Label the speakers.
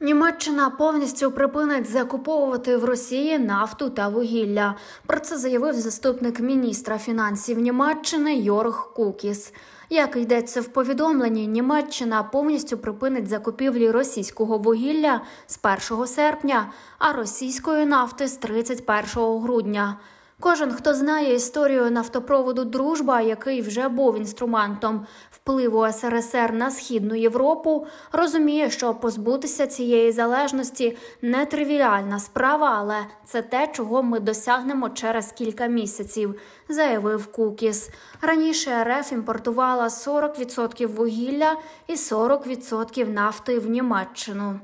Speaker 1: Німеччина повністю припинить закуповувати в Росії нафту та вугілля. Про це заявив заступник міністра фінансів Німеччини Йорг Кукіс. Як йдеться в повідомленні, Німеччина повністю припинить закупівлі російського вугілля з 1 серпня, а російської нафти з 31 грудня. Кожен, хто знає історію нафтопроводу Дружба, який вже був інструментом впливу СРСР на східну Європу, розуміє, що позбутися цієї залежності не тривіальна справа, але це те, чого ми досягнемо через кілька місяців, заявив Кукіс. Раніше РФ імпортувала 40% вугілля і 40% нафти в Німеччину.